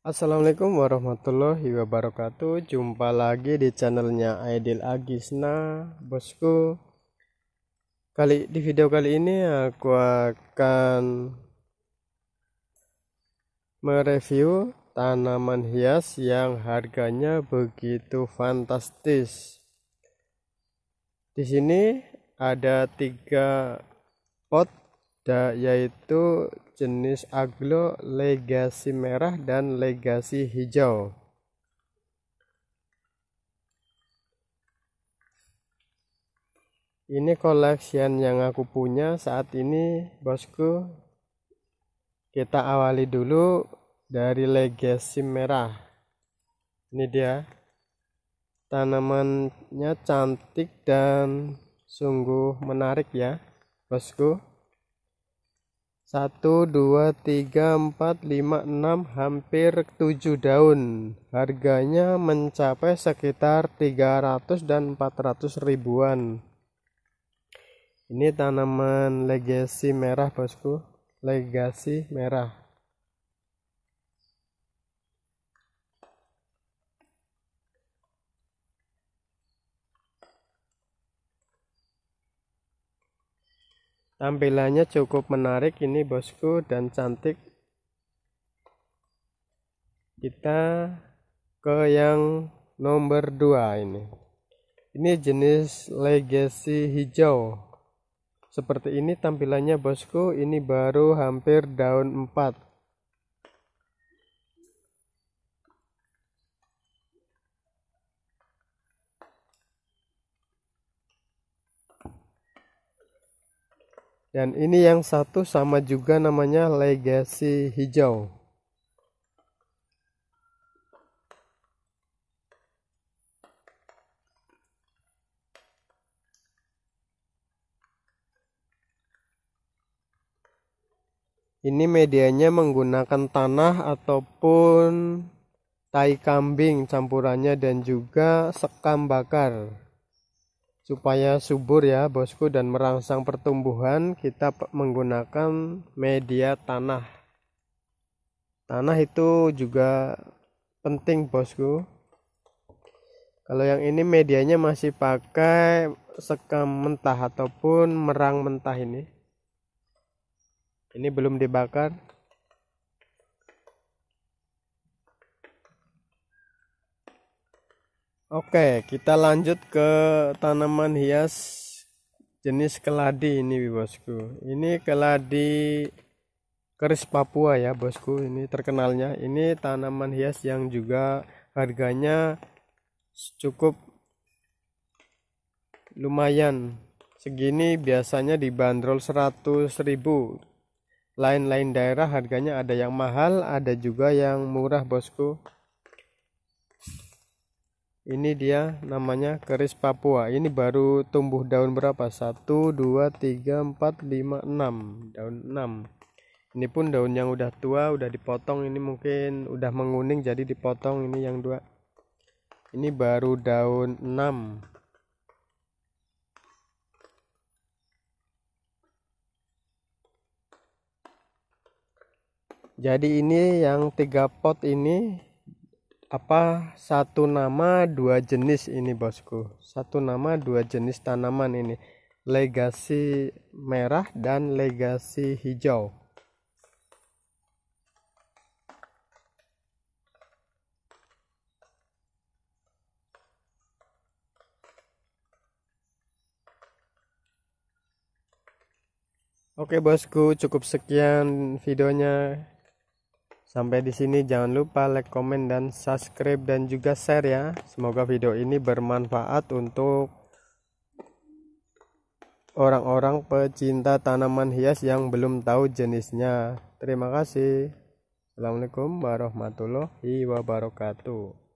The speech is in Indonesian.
Assalamualaikum warahmatullahi wabarakatuh Jumpa lagi di channelnya Aidil Agisna Bosku kali Di video kali ini aku akan Mereview tanaman hias yang harganya begitu fantastis Di sini ada tiga pot yaitu jenis aglo legasi merah dan legasi hijau. Ini koleksian yang aku punya saat ini, bosku. Kita awali dulu dari legasi merah. Ini dia. Tanamannya cantik dan sungguh menarik ya, bosku satu dua tiga empat lima enam hampir tujuh daun harganya mencapai sekitar 300 dan 400 ribuan ini tanaman legasi merah bosku legasi merah tampilannya cukup menarik ini bosku dan cantik kita ke yang nomor 2 ini ini jenis legacy hijau seperti ini tampilannya bosku ini baru hampir daun 4 Dan ini yang satu sama juga namanya legacy hijau. Ini medianya menggunakan tanah ataupun tai kambing campurannya dan juga sekam bakar supaya subur ya bosku dan merangsang pertumbuhan kita menggunakan media tanah tanah itu juga penting bosku kalau yang ini medianya masih pakai sekam mentah ataupun merang mentah ini ini belum dibakar Oke, kita lanjut ke tanaman hias jenis keladi ini bosku. Ini keladi keris Papua ya bosku. Ini terkenalnya. Ini tanaman hias yang juga harganya cukup lumayan. Segini biasanya dibanderol ribu. Lain-lain daerah harganya ada yang mahal, ada juga yang murah bosku ini dia namanya keris Papua ini baru tumbuh daun berapa 1 2 3 4 5 6 daun 6 ini pun daun yang udah tua udah dipotong ini mungkin udah menguning jadi dipotong ini yang dua ini baru daun 6 jadi ini yang tiga pot ini apa satu nama dua jenis ini bosku satu nama dua jenis tanaman ini legasi merah dan legasi hijau Oke bosku, cukup sekian videonya. Sampai di sini jangan lupa like, komen dan subscribe dan juga share ya. Semoga video ini bermanfaat untuk orang-orang pecinta tanaman hias yang belum tahu jenisnya. Terima kasih. Assalamualaikum warahmatullahi wabarakatuh.